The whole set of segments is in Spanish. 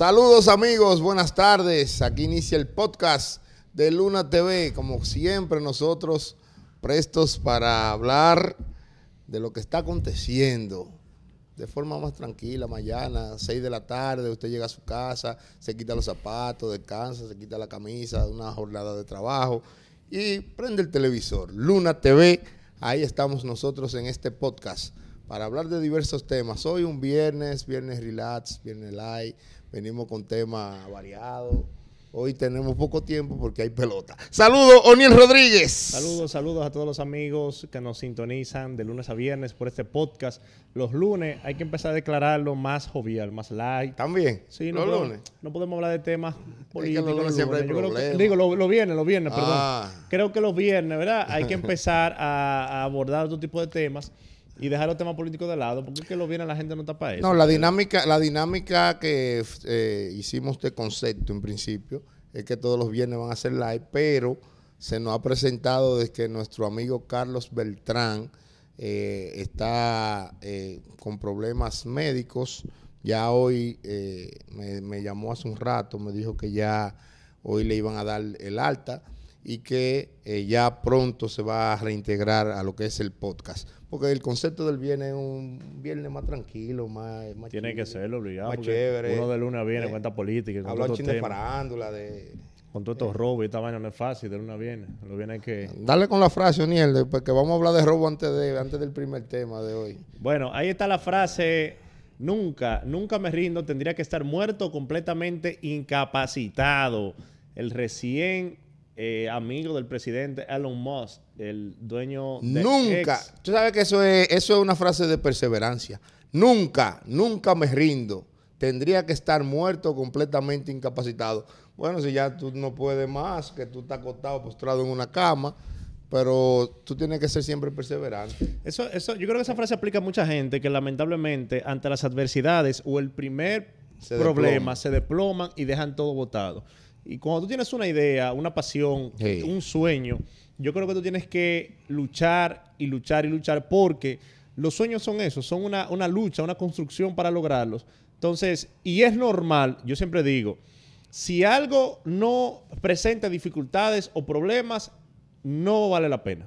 Saludos amigos, buenas tardes. Aquí inicia el podcast de Luna TV. Como siempre nosotros prestos para hablar de lo que está aconteciendo de forma más tranquila, mañana, 6 de la tarde, usted llega a su casa, se quita los zapatos, descansa, se quita la camisa, una jornada de trabajo y prende el televisor. Luna TV, ahí estamos nosotros en este podcast para hablar de diversos temas. Hoy un viernes, viernes relax, viernes live. Venimos con temas variados. Hoy tenemos poco tiempo porque hay pelota. Saludos, Oniel Rodríguez. Saludos, saludos a todos los amigos que nos sintonizan de lunes a viernes por este podcast. Los lunes hay que empezar a declararlo más jovial, más light. También. Sí, no, los lunes. No podemos hablar de temas políticos. Es siempre hay digo, los lo viernes, los viernes, perdón. Ah. Creo que los viernes, ¿verdad? Hay que empezar a abordar otro tipo de temas y dejar los temas políticos de lado, porque es que lo viene la gente no está eso. No, la dinámica, la dinámica que eh, hicimos de concepto en principio es que todos los viernes van a ser live, pero se nos ha presentado desde que nuestro amigo Carlos Beltrán eh, está eh, con problemas médicos. Ya hoy me, me llamó hace un rato, me dijo que ya hoy le iban a dar el alta y que eh, ya pronto se va a reintegrar a lo que es el podcast. Porque el concepto del viernes es un viernes más tranquilo, más, chévere. Tiene que serlo, obligado. Más chévere. Uno de lunes viene, eh, con cuenta política. Habla chiste de de... Con todos estos eh. robos y esta vaina no es fácil, de luna viene. Lo viene que... Dale con la frase, Oniel, porque vamos a hablar de robo antes, de, antes del primer tema de hoy. Bueno, ahí está la frase... Nunca, nunca me rindo, tendría que estar muerto completamente incapacitado. El recién eh, amigo del presidente Elon Musk, el dueño de Nunca. Tú sabes que eso es, eso es una frase de perseverancia. Nunca, nunca me rindo. Tendría que estar muerto, completamente incapacitado. Bueno, si ya tú no puedes más, que tú estás acostado, postrado en una cama, pero tú tienes que ser siempre perseverante. Eso, eso, yo creo que esa frase aplica a mucha gente que lamentablemente ante las adversidades o el primer problema se desploman y dejan todo botado. Y cuando tú tienes una idea, una pasión, un sueño, yo creo que tú tienes que luchar y luchar y luchar porque los sueños son eso, son una, lucha, una construcción para lograrlos. Entonces, y es normal, yo siempre digo, si algo no presenta dificultades o problemas, no vale la pena.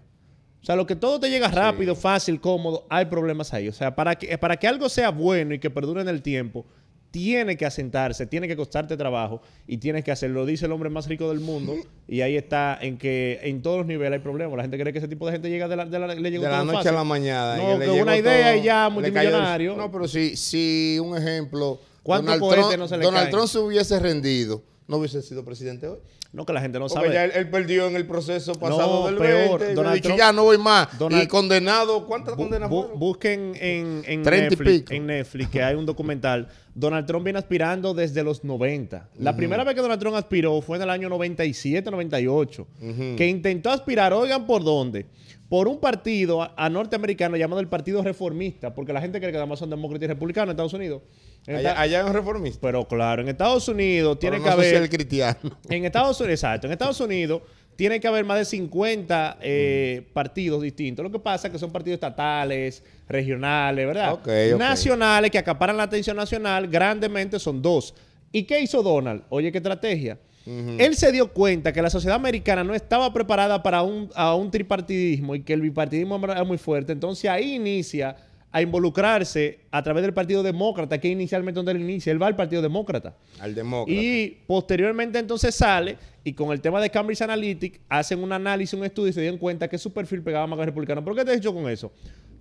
O sea, lo que todo te llega rápido, fácil, cómodo, hay problemas ahí. O sea, para que, para que algo sea bueno y que perdure en el tiempo, tiene que asentarse, tiene que costarte trabajo y tienes que hacerlo. Dice el hombre más rico del mundo y ahí está en que en todos los niveles hay problemas. La gente cree que ese tipo de gente llega de la, de la, de la noche a la mañana. No, que una idea y ya multimillonario. no, pero si, si un ejemplo, Donald, Trump, no se Donald Trump se hubiese rendido, no hubiese sido presidente hoy. No, que la gente no sabe. Ya él, perdió en el proceso pasado del peor, dicho, ya no voy más. y condenado, ¿cuántas condenas Busquen en, en Netflix, en Netflix, que hay un documental. Donald Trump viene aspirando desde los 90. La primera vez que Donald Trump aspiró fue en el año 97, 98. Que intentó aspirar, oigan por dónde por un partido a, norteamericano llamado el Partido Reformista, porque la gente cree que más son demócratas y republicanos en Estados Unidos. allá, allá un reformista. Pero claro, en Estados Unidos tiene que haber. cristiano. En Estados Unidos, exacto. En Estados Unidos tiene que haber más de 50 eh, mm. partidos distintos. Lo que pasa es que son partidos estatales, regionales, ¿verdad? Nacionales, que acaparan la atención nacional, grandemente son dos. ¿Y qué hizo Donald? Oye, qué estrategia él se dio cuenta que la sociedad americana no estaba preparada para un, tripartidismo y que el bipartidismo era muy fuerte. Entonces ahí inicia a involucrarse a través del Partido Demócrata, que inicialmente donde él inicia, él va al Partido Demócrata. Al Demócrata. Y posteriormente entonces sale y con el tema de Cambridge Analytica hacen un análisis, un estudio y se dieron cuenta que su perfil pegaba más al republicano. ¿Por qué te he dicho con eso?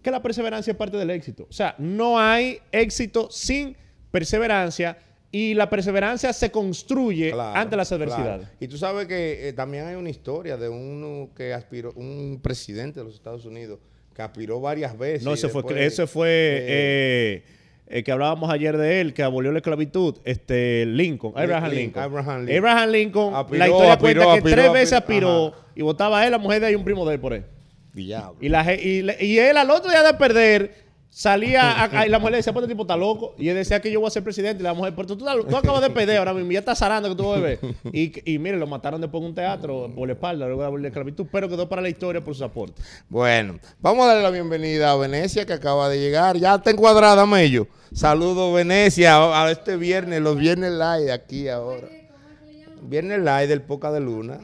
Que la perseverancia es parte del éxito. O sea, no hay éxito sin perseverancia y la perseverancia se construye ante las adversidades. Y tú sabes que eh, también hay una historia de uno que aspiró, un presidente de los Estados Unidos que aspiró varias veces. No, ese fue, ese fue eh, eh que hablábamos ayer de él, que abolió la esclavitud, este Lincoln, Abraham Lincoln. Abraham Lincoln. la historia cuenta que tres veces aspiró y votaba a él, la mujer de ahí, un primo de él por él. Diablo. Y, la, y, y, él al otro día de perder Salía a, la mujer le decía, este tipo, está loco. Y él decía que yo voy a ser presidente. Y la mujer, pues tú, tú, acabas de perder ahora mismo, ya está zarando que tú vas a Y, y mire, lo mataron después en un teatro por la espalda, luego de la esclavitud, pero quedó para la historia por su aporte Bueno, vamos a darle la bienvenida a Venecia que acaba de llegar. Ya está encuadrada, Mello. Saludos, Venecia, a, a este viernes, los viernes live aquí ahora. Viene el aire del Poca de Luna.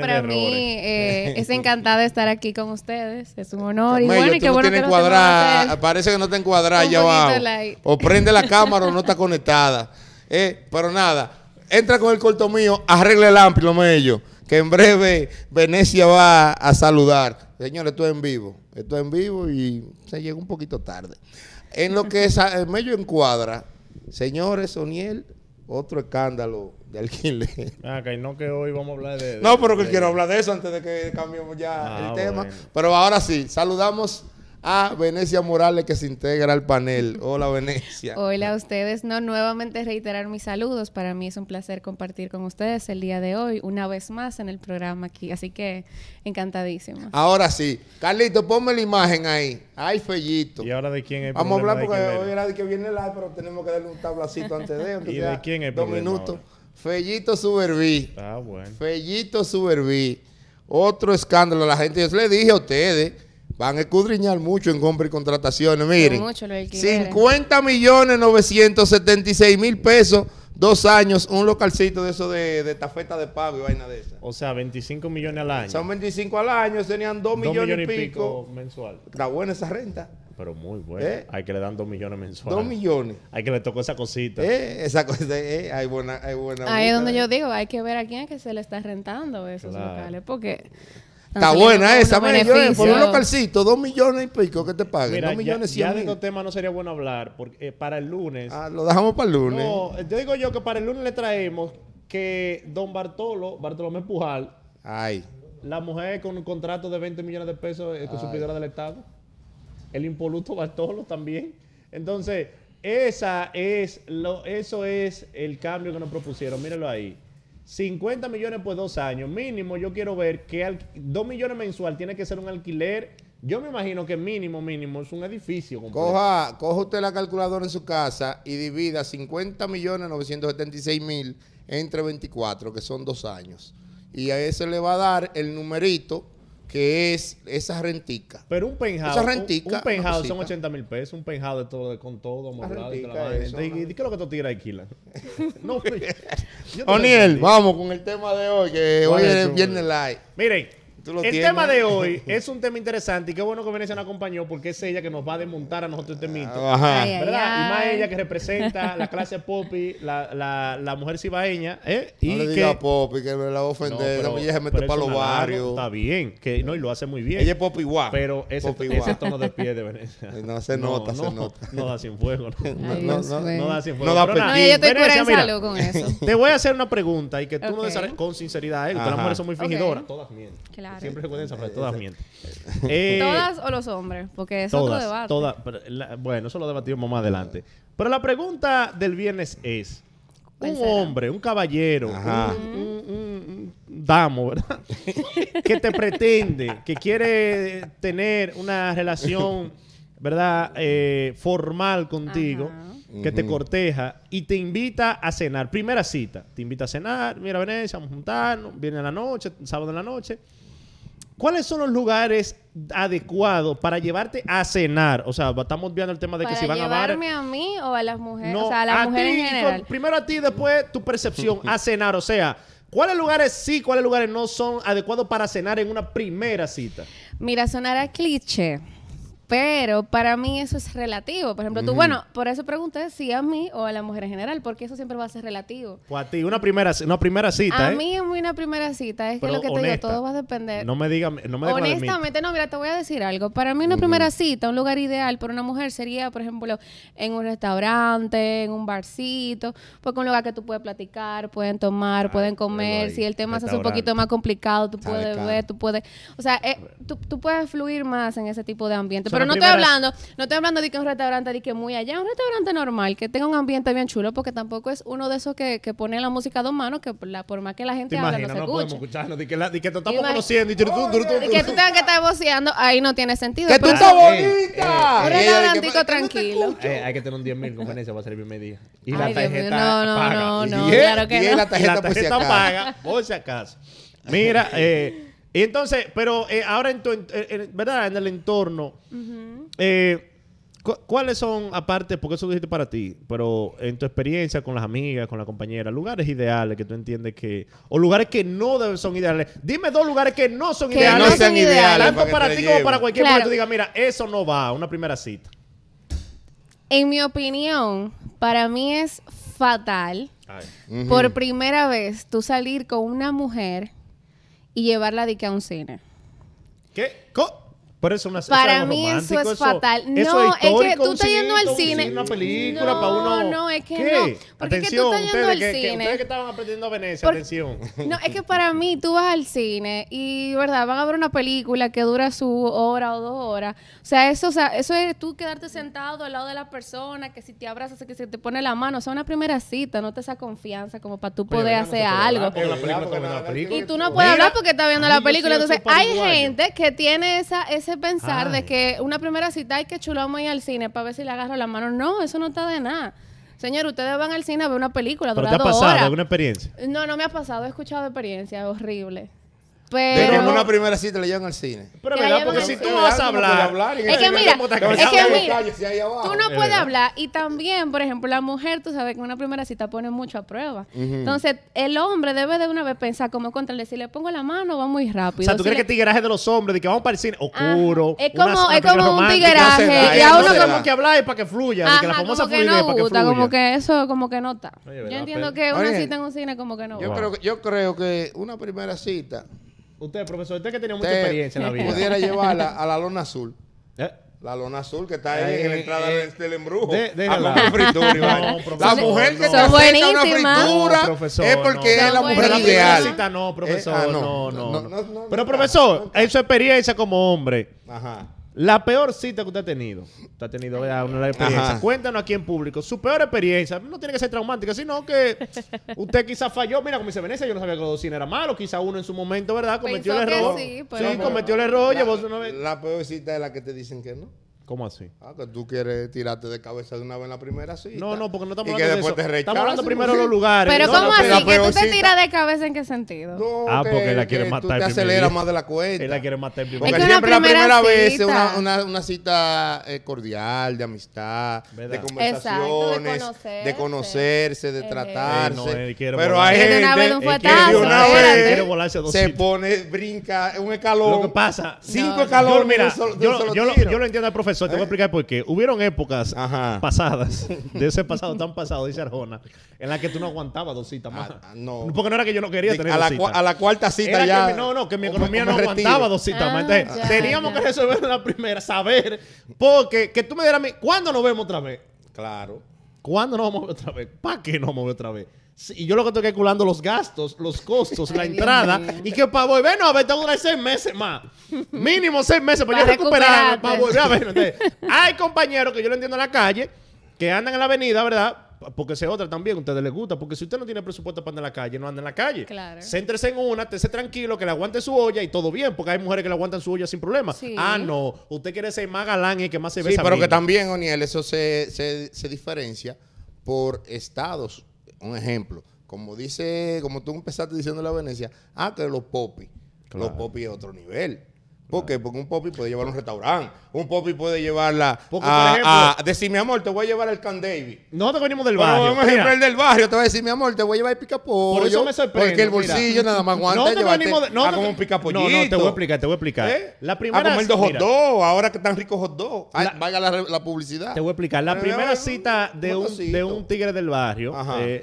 para mí eh, es encantado estar aquí con ustedes. Es un honor. y bueno que no Parece que no te encuadras. ya abajo. O prende la cámara o no está conectada. Eh, pero nada, entra con el corto mío, arregle el amplio mello, que en breve Venecia va a saludar. Señores, estoy en vivo. Estoy en vivo y se llegó un poquito tarde. En lo que es, eh, mello encuadra, señores, Soniel, otro escándalo de alquiler. Ah, no que hoy vamos a hablar de... no, pero que quiero hablar de eso antes de que cambiemos ya ah, el tema. Pero ahora sí, saludamos a Venecia Morales que se integra al panel. Hola Venecia. Hola a ustedes. No, nuevamente reiterar mis saludos. Para mí es un placer compartir con ustedes el día de hoy, una vez más en el programa aquí. Así que encantadísimo. Ahora sí. Carlito, ponme la imagen ahí. Ay, Fellito. ¿Y ahora de quién es Vamos a hablar porque hoy era de que viene el live, pero tenemos que darle un tablacito antes de. ¿Y de quién es Dos minutos. Fellito Suberví. Ah, bueno. Fellito Suberví. Otro escándalo. La gente, yo les dije a ustedes, van a escudriñar mucho en compra y contrataciones. Miren, 50 millones 976 mil pesos dos años un localcito de eso de, tafeta de pago y vaina de esa. O sea, 25 millones al año. Son 25 al año, tenían 2, millones, y pico. pico mensual. Está buena esa renta. Pero muy bueno. ¿Eh? Hay que le dan dos millones mensuales. Dos millones. Hay que le tocó esa cosita. ¿Eh? Esa ¿eh? hay buena, Ahí es donde yo digo, hay que ver a quién es que se le está rentando esos locales, porque. Está buena esa, por un localcito, dos millones y pico que te paguen. dos millones ya, ya de no sería bueno hablar, porque para el lunes. Ah, lo dejamos para el lunes. No, yo digo yo que para el lunes le traemos que don Bartolo, Bartolomé Pujal. Ay. La mujer con un contrato de 20 millones de pesos es su pidora del Estado el impoluto Bartolo también. Entonces, esa es lo, eso es el cambio que nos propusieron. Míralo ahí. 50 millones por dos años. Mínimo, yo quiero ver que al, 2 millones mensual tiene que ser un alquiler. Yo me imagino que mínimo, mínimo, es un edificio. Coja, coja usted la calculadora en su casa y divida 50 millones 976 mil entre 24, que son dos años. Y a ese le va a dar el numerito que es esa rentica. Pero un penjado. Esa rentica. Un, penjado son 80 mil pesos, un penjado con todo, amoblado y ¿Y qué es lo que tú tiras alquila no, Oniel, vamos con el tema de hoy, que hoy es, el Viernes Live. Miren el tema de hoy es un tema interesante y qué bueno que Venecia nos acompañó porque es ella que nos va a desmontar a nosotros este mito. Ah, ajá. Y más ella que representa la clase popi, la, la, la mujer cibaeña. ¿eh? Y no le diga que, popi, que me la va a ofender. se mete para los barrios. Está bien, que no, y lo hace muy bien. Ella es popi guá. Pero ese, popi guá. ese tono de pie de Venecia. No, se nota, no, se nota. No da sin fuego. No, no, no, da sin fuego. No da pero no, yo estoy Venecia, mira, con eso. Te voy a hacer una pregunta y que tú no desarrolles con sinceridad. ¿eh? Las mujeres son muy fingidoras. Todas mienten. Claro. Siempre recuerden sobre eh, todas mienten. Eh, ¿Todas o los hombres? Porque es otro debate. Todas, bueno, eso lo debatimos más adelante. Pero la pregunta del viernes es: un hombre, un caballero, un, damo, ¿verdad? que te pretende, que quiere tener una relación, ¿verdad? Eh, formal contigo. que te corteja y te invita a cenar. Primera cita. Te invita a cenar. Mira, Venecia, vamos a juntarnos. Viene a la noche, sábado en la noche. ¿Cuáles son los lugares adecuados para llevarte a cenar? O sea, estamos viendo el tema de que si van a bar... ¿Llevarme a mí o a las mujeres? o sea, a las mujeres primero a ti, después tu percepción a cenar. O sea, ¿cuáles lugares sí, cuáles lugares no son adecuados para cenar en una primera cita? Mira, sonará cliché pero para mí eso es relativo. Por ejemplo, tú, bueno, por eso pregunté si a mí o a la mujer en general, porque eso siempre va a ser relativo. O a ti, una primera, una primera cita. A ¿eh? mí es muy una primera cita, es que lo que te digo, todo va a depender. No me digas, no me Honestamente, no, mira, te voy a decir algo. Para mí una primera cita, un lugar ideal para una mujer sería, por ejemplo, en un restaurante, en un barcito, porque un lugar que tú puedes platicar, pueden tomar, ah, pueden comer. Si el tema se hace un poquito más complicado, tú puedes ver, tú puedes, o sea, eh, tú, tú, puedes fluir más en ese tipo de ambiente. Pero pero no estoy hablando, no estoy hablando de que un restaurante de que muy allá, un restaurante normal, que tenga un ambiente bien chulo, porque tampoco es uno de esos que, que pone la música a dos manos, que la, por más que la gente habla, no, se podemos no de que, que te estamos conociendo y, oh, que tú tengas que estar voceando, ahí no tiene sentido. ¡Que tú estás bonita! Eh, eh, un eh, tranquilo. hay que tener un 10 mil conferencias para ser el Y la tarjeta no, no, No, no, claro que no. Y la tarjeta, por si acaso. Mira, eh... Y entonces, pero eh, ahora en, tu, ¿verdad? En el entorno, eh, ¿cuáles son, aparte, porque eso dijiste para ti, pero en tu experiencia con las amigas, con la compañera, lugares ideales que tú entiendes que, o lugares que no son ideales? Dime dos lugares que no son ideales. que No sean ideales. Tanto para, ti como para cualquier mujer. que tú mira, eso no va, una primera cita. En mi opinión, para mí es fatal por primera vez tú salir con una mujer y llevarla de que a un cine. ¿Qué? ¿Cómo? Pero eso, una, para mí eso es fatal. no, es, que tú estás yendo al cine. Una película no, para uno. No, es que no. atención, es que que estaban aprendiendo a Venecia, atención. No, es que para mí tú vas al cine y, ¿verdad? Van a ver una película que dura su hora o dos horas. O sea, eso, eso es tú quedarte sentado al lado de la persona, que si te abrazas, que se te pone la mano. O sea, una primera cita, no te esa confianza como para tú poder hacer algo. Y tú no puedes hablar porque estás viendo la película. Entonces, hay gente que tiene esa, ese pensar de que una primera cita hay que chulamos ir al cine para ver si le agarro la mano. No, eso no está de nada. Señor, ustedes van al cine a ver una película, ¿Pero te ha pasado alguna experiencia? No, no me ha pasado. He escuchado experiencias horribles pero, en una primera cita le llevan al cine. Pero verdad, porque si tú vas a hablar. es que mira, es que mira, tú no eh. puedes hablar. Y también, por ejemplo, la mujer, tú sabes que una primera cita pone mucho a prueba. Entonces, el hombre debe de una vez pensar como contra Si le pongo la mano, va muy rápido. O sea, tú crees que que tigreaje de los hombres, de que vamos para el cine ah, oscuro. es como, como un tigreaje. y a uno como que hablar es para que fluya. Ajá, de que la famosa como que no gusta, como que eso como que no está. Yo entiendo que una cita en un cine como que no Yo creo que una primera cita Usted, profesor, usted que tenía mucha experiencia en la vida. pudiera llevarla a la lona azul. ¿Eh? La lona azul que está ahí en la entrada eh, del, embrujo. Déjala. a la, fritura. la mujer que está haciendo una fritura es porque es la mujer ideal. No, profesor, no, no, no, Pero, profesor, en su experiencia como hombre, Ajá. La peor cita que usted ha tenido. ha tenido una experiencia. Cuéntanos aquí en público. Su peor experiencia. No tiene que ser traumática, sino que usted quizá falló. Mira, como dice Venecia, yo no sabía que los cine era malo. Quizá uno en su momento, ¿verdad? Cometió el error. sí, cometió el error. la peor cita es la que te dicen que no. ¿Cómo así? Ah, que tú quieres tirarte de cabeza de una vez en la primera cita. No, no, porque no estamos y hablando que después de eso. estamos hablando primero de los lugares. Pero ¿cómo así? ¿Que tú pues, te tiras de cabeza en qué sentido? No, ah, porque la quiere matar tú te acelera más de la cuenta. la quiere matar Porque siempre la primera vez es una, una, cita eh, cordial, de amistad, de conversaciones, Exacto, de, conocerse, de eh, tratarse. pero hay gente que de una vez se pone, brinca un escalón. Lo que pasa. Cinco escalones. Mira, yo lo entiendo al profesor te voy a eh. explicar por qué. Hubieron épocas pasadas, de ese pasado tan pasado, dice Arjona, en la que tú no aguantabas dos citas más. Ah, no. Porque no era que yo no quería tener a la A la cuarta cita ya. no, no, que mi economía no aguantaba dos citas más. Ah, teníamos que resolver la primera, saber. Porque que tú me dieras a mí, ¿cuándo nos vemos otra vez? Claro. ¿Cuándo nos vamos otra vez? ¿Para qué nos vamos otra vez? Y yo lo que estoy calculando los gastos, los costos, la entrada. y que para volver, no, a ver, tengo que seis meses más. Mínimo seis meses para, recuperar yo para hay compañeros que yo lo entiendo en la calle, que andan en la avenida, ¿verdad? Porque sea otra también, a ustedes les gusta. Porque si usted no tiene presupuesto para andar en la calle, no anda en la calle. Claro. Céntrese en una, esté tranquilo, que le aguante su olla y todo bien. Porque hay mujeres que le aguantan su olla sin problema. Ah, no. Usted quiere ser más galán y que más se ve Sí, pero que también, Oniel, eso se, se diferencia por estados un ejemplo, como dice, como tú empezaste diciendo la Venecia, ah, que los popis, los popis es otro nivel. ¿Por qué? Porque un popi puede llevar un restaurante. Un popi puede llevarla Porque, a, por ejemplo, decir, mi amor, te voy a llevar al Can David. te venimos del barrio. Vamos a ejemplo el del barrio. Te voy a decir, mi amor, te voy a llevar el picapollo. Por eso me sorprende. Porque el bolsillo nada más aguanta no te venimos no, a No, no, te voy a explicar, te voy a explicar. ¿Eh? La primera, a comer dos hot dogs, ahora que están ricos hot dogs. Vaya la, publicidad. Te voy a explicar. La eh, primera eh, cita de un, tigre del barrio,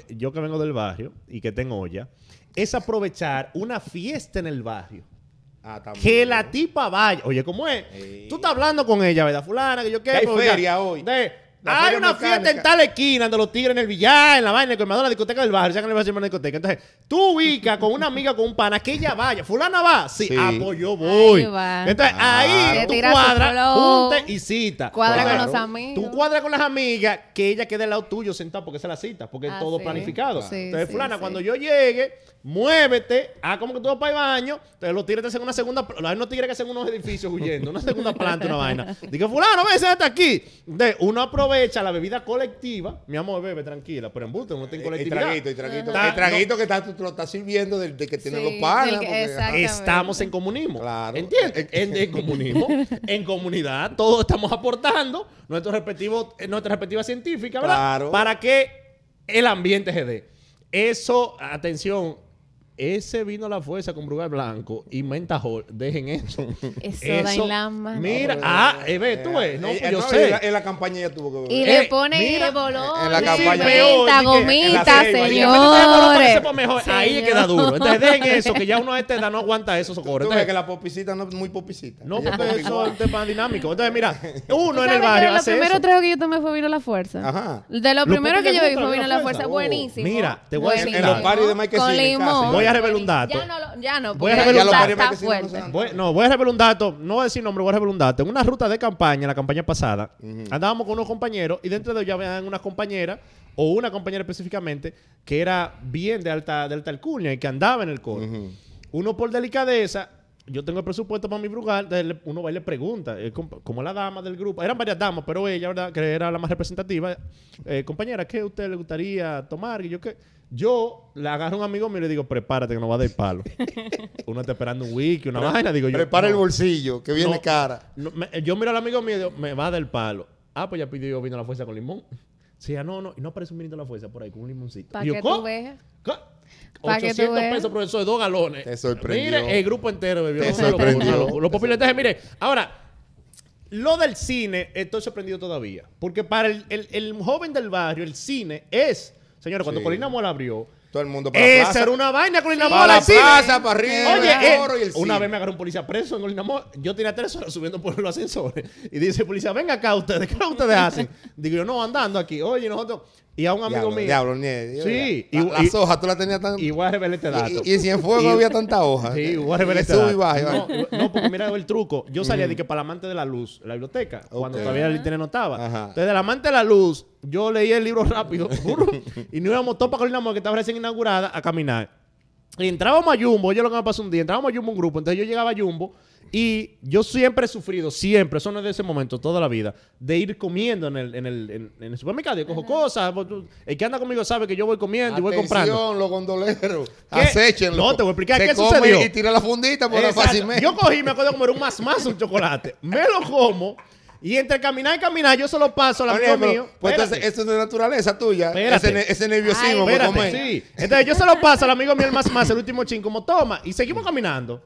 yo que vengo del barrio y que tengo olla, es aprovechar una fiesta en el barrio. Ah, que la tipa vaya. Oye, ¿cómo es? Tú estás hablando con ella, ¿verdad? Fulana, que yo quiero. feria hoy. Hay una fiesta en tal esquina donde los tigres en el billar, en la vaina, el colmador, en la discoteca del barrio, sacan el barrio en la discoteca. Entonces, tú ubicas con una amiga, con un pana, que ella vaya. Fulana va. Sí, ah, pues yo voy. Entonces, ah. ahí tú cuadras, ponte y cita. Cuadra con los amigos. Tú cuadras con las amigas, que ella quede al lado tuyo sentada porque es la cita, porque es ah, todo planificado. Entonces, fulana, cuando yo llegue, muévete, haz como que tú vas para el baño, entonces los tigres te hacen una segunda, hay unos tigres que hacen unos edificios huyendo, una segunda planta, una vaina. Digo, fulano, ven, hasta aquí. De una aprovecha la bebida colectiva. Mi amor, bebe tranquila, pero en bulto no tengo colectividad. El traguito, el traguito. Está, traguito que está, tú lo estás sirviendo de que tienen los panes. Estamos en comunismo. Claro. ¿Entiendes? En, comunismo, en comunidad, todos estamos aportando nuestros respectivos, eh, nuestra respectiva científica, ¿verdad? Para que el ambiente se dé. Eso, atención, ese vino a la fuerza con Brugal Blanco y Mentajol, dejen eso. Eso, da la Mira, eh, ah, eh, tú ves, eh, no, yo sé. en la campaña ya tuvo que Y ver. Y le ponen mira, bolón, en la campaña- Menta, gomita, señores. Ahí queda duro. Entonces dejen eso, que ya uno a esta edad no aguanta eso, socorre. Tú que la popisita no es muy popisita. no, porque eso es un tema dinámico. Entonces, mira, uno en el barrio Lo primero que yo tomé fue vino a la fuerza. Ajá. De lo primero que yo vi fue vino a la fuerza. Oh, buenísimo. Mira, te voy a decir En los barrios de Mike. Con limón a revelar un dato. Ya no, ya Voy a revelar un dato. no, voy a revelar un dato. No voy a decir nombre, voy a revelar un dato. En una ruta de campaña, la campaña pasada, andábamos con unos compañeros y dentro de ellos había una compañera o una compañera específicamente que era bien de alta, de alta y que andaba en el coro. Uno por delicadeza yo tengo el presupuesto para mi brugal, uno va y le pregunta, eh, como la dama del grupo, eran varias damas, pero ella, ¿verdad? Que era la más representativa, eh, compañera, ¿qué a usted le gustaría tomar? Y yo, ¿qué? Yo le agarro a un amigo mío y le digo, prepárate que no va a dar palo. Uno está esperando un wiki, una vaina. Digo, yo, prepara el bolsillo, que viene cara. yo miro al amigo mío y digo, me va a dar palo. Ah, pues ya pidió vino a la fuerza con limón. Sí, ah, no, no. Y no aparece un vinito a la fuerza por ahí con un limoncito. ¿Para qué tú ves? 800 pesos, profesor, de dos galones. Te sorprendió. Mire, el grupo entero bebió. Te sorprendió. Los, los mire. Ahora, lo del cine, estoy sorprendido todavía. Porque para el, el, joven del barrio, el cine es Señores, cuando Colina Mola abrió, Todo el mundo para esa era una vaina, Colina Mola. Para la para arriba, el eh, oro y el una vez me agarró un policía preso en Colina Mola. Yo tenía tres horas subiendo por los ascensores. Y dice policía, venga acá ustedes, ¿qué ustedes hacen? Digo yo, no, andando aquí. Oye, nosotros y a un amigo mío. Diablo, sí. y, las hojas, tú las tenías tan. Igual revelé este dato. Y, si en fuego había tanta hoja. Sí, igual a este dato. Baja, no, porque mira el truco. Yo salía de que para la amante de la luz, la biblioteca, cuando todavía el internet no estaba. Ajá. Entonces, la amante de la luz, yo leía el libro rápido. y nos íbamos todos para Colina Moore, que estaba recién inaugurada, a caminar. Y entrábamos a Jumbo, yo lo que me pasó un día, entrábamos a Jumbo un grupo, entonces yo llegaba a Jumbo y yo siempre he sufrido, siempre, eso no es de ese momento, toda la vida, de ir comiendo en el, en el, en, el supermercado. Yo cojo cosas. El que anda conmigo sabe que yo voy comiendo y voy comprando. los gondoleros. ¿Qué? No, te voy a explicar qué come sucedió. Y tira la fundita por la fácilmente. Yo cogí, me acuerdo de comer un más más un chocolate. Me lo como. Y entre caminar y caminar, yo se lo paso al amigo mío. Pues entonces, eso es de naturaleza tuya. Ese, ese, nerviosismo. Entonces, yo se lo paso al amigo mío, el más el último chin, como toma. Y seguimos caminando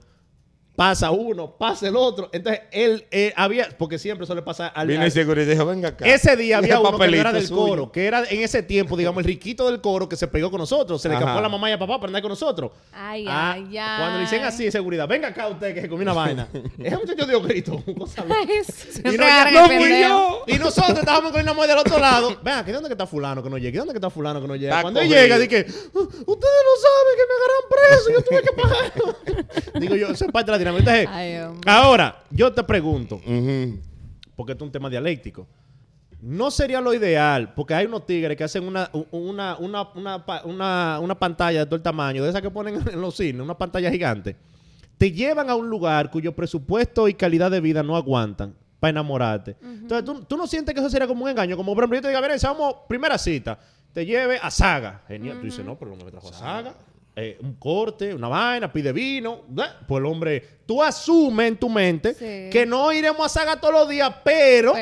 pasa uno, pasa el otro. Entonces, él eh, había, porque siempre eso le pasa al... Viene seguridad dijo, venga acá. Ese día había uno que era del coro, que era en ese tiempo, digamos, el riquito del coro que se pegó con nosotros. Se le escapó a la mamá y a papá para andar con nosotros. Ay, ah, ay, ay. Cuando le dicen así, seguridad, venga acá usted que se comió una vaina. Ese muchacho dio grito. y, no, no fui y nosotros estábamos con una mujer del otro lado. Venga, ¿qué dónde que está fulano que no llega? dónde está fulano que no llega? Cuando él llega, dije, uh, ustedes no saben que me agarran preso, yo tuve que pagar. digo yo, eso es parte de ahora, yo te pregunto, porque es un tema dialéctico. No sería lo ideal, porque hay unos tigres que hacen una, pantalla de todo el tamaño, de esas que ponen en los cines, una pantalla gigante. Te llevan a un lugar cuyo presupuesto y calidad de vida no aguantan para enamorarte. Entonces, ¿tú, no sientes que eso sería como un engaño. Como, por ejemplo, yo te diga, a ver, primera cita te lleve a Saga. Genial. Tú dices, no, pero no me trajo a Saga. Eh, un corte, una vaina, pide vino, pues el hombre tú asumes en tu mente que no iremos a Saga todos los días, pero,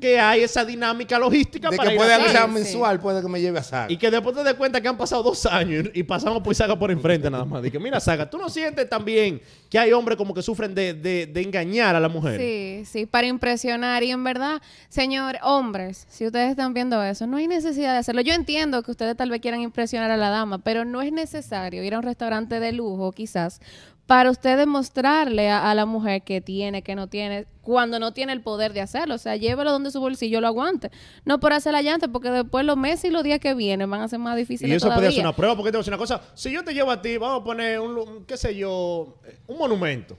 que hay esa dinámica logística para que ir puede a Saga. mensual, puede que me lleve a Saga. Y que después te des cuenta que han pasado dos años y, pasamos por Saga por enfrente nada más. Dije, mira, Saga, ¿tú no sientes también que hay hombres como que sufren de, de, de engañar a la mujer? Sí, sí, para impresionar. Y en verdad, señor, hombres, si ustedes están viendo eso, no hay necesidad de hacerlo. Yo entiendo que ustedes tal vez quieran impresionar a la dama, pero no es necesario ir a un restaurante de lujo, quizás, para usted demostrarle a, la mujer que tiene, que no tiene, cuando no tiene el poder de hacerlo. O sea, llévelo donde su bolsillo lo aguante. No por hacer la llanta, porque después los meses y los días que vienen van a ser más difíciles. Y eso podría ser una prueba, porque te voy a decir una cosa. Si yo te llevo a ti, vamos a poner un qué sé yo, un monumento.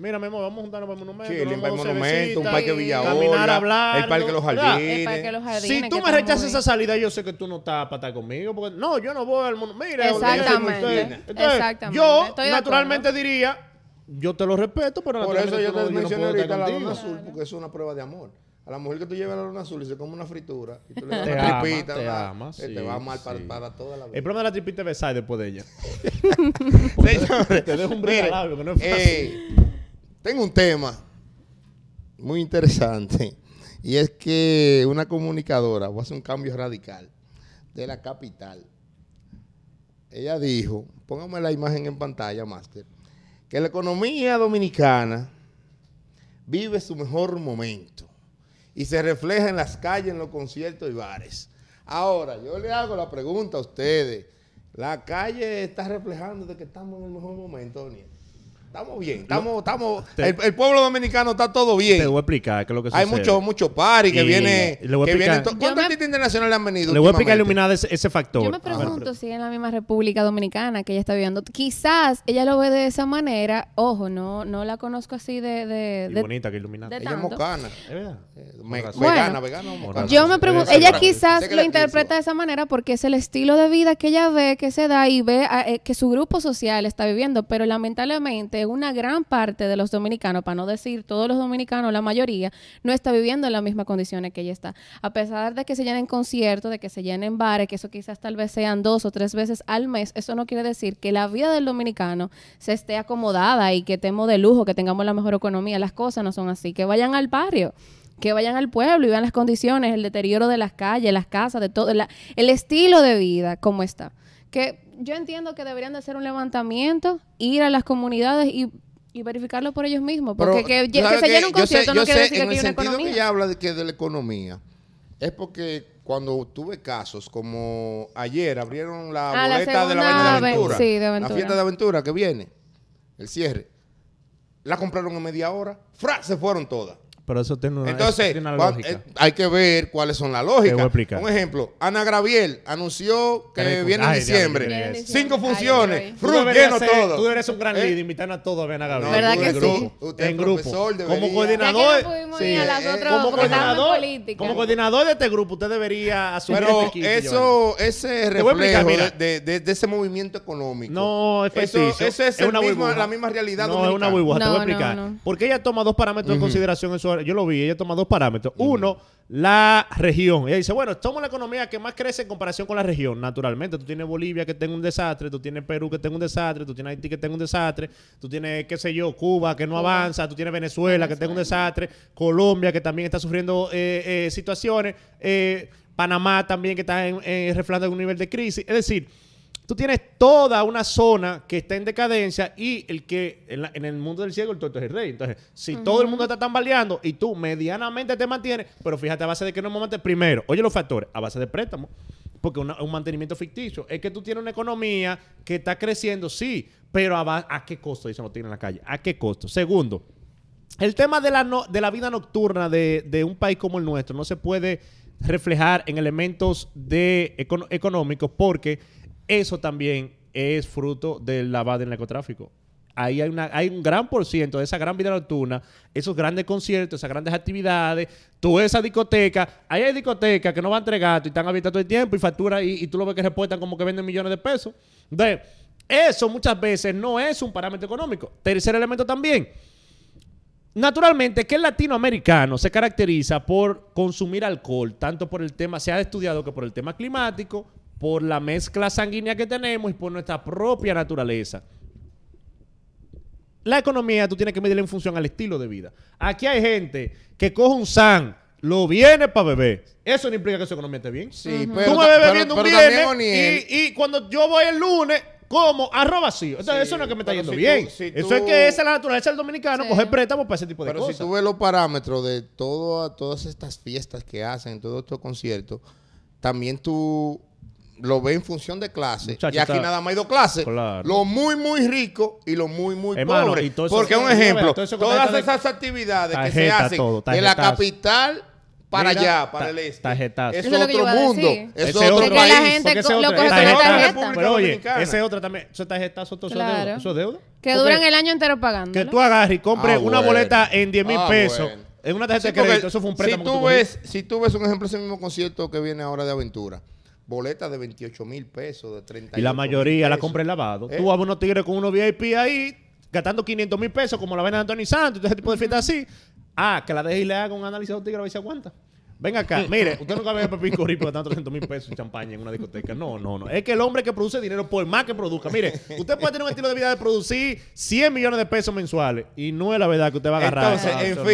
Mira, mi amor, vamos a juntarnos para el monumento. Sí, el monumento, un parque El parque de los jardines. El parque los Si tú me rechazas esa salida, yo sé que tú no estás para estar conmigo. Porque, no, yo no voy al monumento. Mira, Exactamente. Yo, naturalmente, diría, yo te lo respeto, pero Por eso yo te, mencioné ahorita la luna azul, porque es una prueba de amor. A la mujer que tú llevas a la luna azul y se come una fritura y tú le das te una tripita, te, ama, eh, te va mal para, toda la vida. El problema de la tripita es besar después de ella. Señores, te dejo un brillo que no es eh, fácil. Tengo un tema muy interesante y es que una comunicadora, va a hacer un cambio radical, de la capital, ella dijo, póngame la imagen en pantalla, Máster, que la economía dominicana vive su mejor momento y se refleja en las calles, en los conciertos y bares. Ahora, yo le hago la pregunta a ustedes, ¿la calle está reflejando de que estamos en el mejor momento, Daniel? Estamos bien, estamos, estamos. el, pueblo dominicano está todo bien. Te voy a explicar que es lo que sucede. Hay mucho, mucho party que viene. Le que viene ¿Cuántos internacionales han venido? Le voy a explicar iluminada ese, factor. Yo me pregunto si en la misma República Dominicana que ella está viviendo, quizás ella lo ve de esa manera. Ojo, no, no la conozco así de. de, de bonita que iluminada. Ella es eh, vegana, vegana Yo me pregunto, ella quizás lo interpreta de esa manera porque es el estilo de vida que ella ve, que se da y ve ah, eh, que su grupo social está viviendo, pero lamentablemente una gran parte de los dominicanos, para no decir todos los dominicanos, la mayoría, no está viviendo en las mismas condiciones que ella está. A pesar de que se llenen conciertos, de que se llenen bares, que eso quizás tal vez sean dos o tres veces al mes, eso no quiere decir que la vida del dominicano se esté acomodada y que estemos de lujo, que tengamos la mejor economía. Las cosas no son así. Que vayan al barrio que vayan al pueblo y vean las condiciones, el deterioro de las calles, las casas, de todo, el estilo de vida, cómo está. Que yo entiendo que deberían de hacer un levantamiento, ir a las comunidades y, verificarlo por ellos mismos. Porque que, se llene un concierto no quiere decir que hay una economía. En el sentido que ella habla de, que de la economía, es porque cuando tuve casos como ayer abrieron la ah, boleta de la de aventura, la fiesta de aventura que viene, el cierre, la compraron en media hora, ¡fra! se fueron todas. Pero eso tiene una, Entonces, lógica. Eh, hay que ver cuáles son las lógicas. Un ejemplo, Ana Graviel anunció que viene en diciembre. Cinco funciones, lleno todo. Tú eres un gran ¿Eh? líder, invitar a todos a ver a ¿Verdad que en grupo. Como coordinador, eh, como, coordinador de este grupo, usted debería asumir Pero este Pero eso, ese reflejo de, ese movimiento económico. No, es Eso, es, la misma realidad No, es una burbuja, te voy a explicar. Porque ella toma dos parámetros en consideración en su yo lo vi, ella toma dos parámetros. Uno, la región. Ella dice, bueno, toma la economía que más crece en comparación con la región, naturalmente. Tú tienes Bolivia que tenga un desastre, tú tienes Perú que tenga un desastre, tú tienes Haití que tenga un desastre, tú tienes, qué sé yo, Cuba que no avanza, tú tienes Venezuela, que tenga un desastre, Colombia que también está sufriendo eh, eh, situaciones, eh, Panamá también que está en, en, reflejando un nivel de crisis. Es decir, tú tienes toda una zona que está en decadencia y el que en, el mundo del ciego el tuerto es el rey. Entonces, si todo el mundo está tambaleando y tú medianamente te mantienes, pero fíjate a base de que no momento primero, oye los factores, a base de préstamo, porque un mantenimiento ficticio, es que tú tienes una economía que está creciendo, sí, pero a, qué costo, dicen no tiene en la calle, a qué costo. Segundo, el tema de la, de la vida nocturna de, un país como el nuestro no se puede reflejar en elementos económicos porque eso también es fruto del lavado del narcotráfico. Ahí hay, un gran por ciento de esa gran vida nocturna, esos grandes conciertos, esas grandes actividades, ...toda esa discoteca, ahí hay discotecas que no van a entregar y están abiertas todo el tiempo y factura y, tú lo ves que reportan como que venden millones de pesos. De eso muchas veces no es un parámetro económico. Tercer elemento también. Naturalmente que el latinoamericano se caracteriza por consumir alcohol, tanto por el tema, se ha estudiado que por el tema climático, por la mezcla sanguínea que tenemos y por nuestra propia naturaleza. La economía tú tienes que medirla en función al estilo de vida. Aquí hay gente que coge un san, lo viene para beber. Eso no implica que su economía esté bien. Sí, tú me bebes bebiendo un viernes y, cuando yo voy el lunes, como arroba así. Entonces, eso no es que me está yendo bien. eso es que esa es la naturaleza del dominicano, coger préstamos para ese tipo de cosas. Pero si tú ves los parámetros de todo, todas estas fiestas que hacen, todos estos conciertos, también tú lo ve en función de clase. y aquí nada más hay dos clases. Lo muy, muy rico y lo muy, muy pobre. pobres. Porque un ejemplo, todas esas, actividades que se hacen de la capital para allá, para el este. Tarjetazo. Es, otro mundo. Es otro, otro país. La gente ese lo coge Pero oye, ese otro también. Eso es tarjetazo, todo claro. eso deuda. Que duran el año entero pagando. Que tú agarres y compres ah, una boleta en 10 mil ah, pesos. Es una tarjeta de crédito, eso fue un préstamo. Si tú, tú ves, si tú ves un ejemplo, ese mismo concierto que viene ahora de aventura, boleta de 28 mil pesos, de 30 Y la mayoría la compra lavado. Eh. Tú vas a unos tigres con unos VIP ahí, gastando 500 mil pesos, como la ven de Anthony Santos, ese tipo de fiesta así. Ah, que la deje y le haga un análisis de los tigre a ver si aguanta. Venga acá, mire, usted nunca ve a Pepín por gastando 300 mil pesos en champaña en una discoteca. No, no, no. Es que el hombre que produce dinero, por más que produzca, mire, usted puede tener un estilo de vida de producir 100 millones de pesos mensuales y no es la verdad que usted va a agarrar. Entonces, en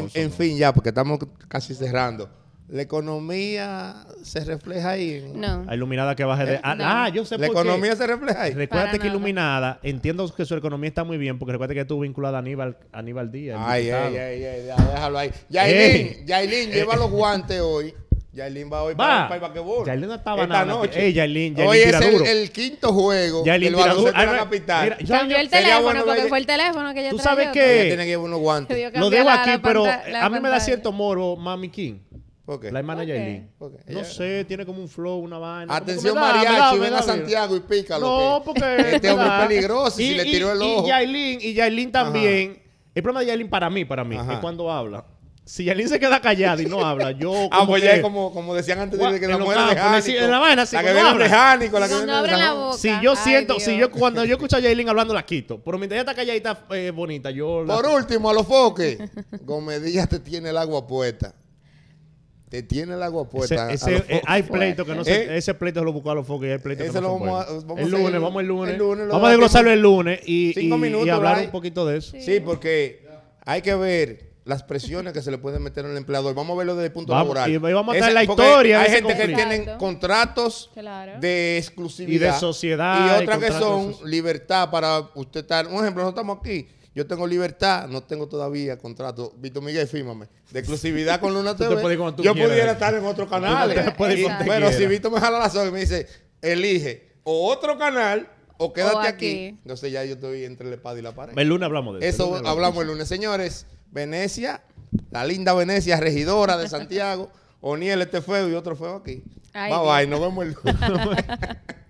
fin, en, fin, ya, porque estamos casi cerrando. La economía se refleja ahí. No. Iluminada que baje de. Eh, ah, ah, yo sé por qué. La economía se refleja ahí. Recuerda que Iluminada, entiendo que su economía está muy bien, porque recuerda que estuvo vinculada a Aníbal, Díaz. Ay, ay, ay, déjalo ahí. Yailin, Yailin, eh. lleva los guantes hoy. Yailin va hoy para el paquetbol. Yailin no estaba Esta nada. noche. Ey, Yailin, Hoy es el, quinto juego Yailin baloncesto de la capital. Mira, yo, cambió el teléfono porque fue el teléfono que ya ¿Tú sabes que... tiene que llevar unos guantes. Lo dejo aquí, pero eh, a mí me da cierto moro, Mami King. La hermana okay. No sé, tiene como un flow, una vaina. Atención, mariachi, Venga ven a Santiago y pícalo. No, porque. Este hombre es peligroso y, si le tiró el ojo. Y Yailin, y Yailin también. El problema de Yailin para mí, para mí, es cuando habla. Si Yailin se queda callada y no habla, yo. Ah, como ah, pues que, ya es como, decían antes de que la mujer la vaina, que viene de la que viene no, la Si yo siento, si yo cuando yo escucho a Yailin hablando, la quito. Pero mientras ella está calladita, está eh, bonita, yo. Por último, a los foques. Gomedilla te tiene el agua puesta te tiene la agua Ese, eh, hay pleito que no se, eh, ese pleito se lo buscó a los focos y hay pleito ese lo vamos, a, El lunes, vamos el lunes. vamos a desglosarlo el lunes y, hablar un poquito de eso. Sí. porque hay que ver las presiones que se le pueden meter al empleador. Vamos a verlo desde el punto laboral. Y vamos a ver la historia. Hay gente que tienen contratos de exclusividad. Y de sociedad. Y otras que son libertad para usted estar. Un ejemplo, nosotros estamos aquí yo tengo libertad, no tengo todavía contrato. Vito Miguel, fíjame. De exclusividad con Luna TV. yo pudiera estar en otro canal. Pero si Vito me jala la soga y me dice, elige o otro canal o quédate aquí. No sé, ya yo estoy entre el espada y la pared. El lunes hablamos de eso. Eso hablamos, el lunes. Señores, Venecia, la linda Venecia, regidora de Santiago. Oniel este feo y otro feo aquí. bye bye, nos vemos el lunes.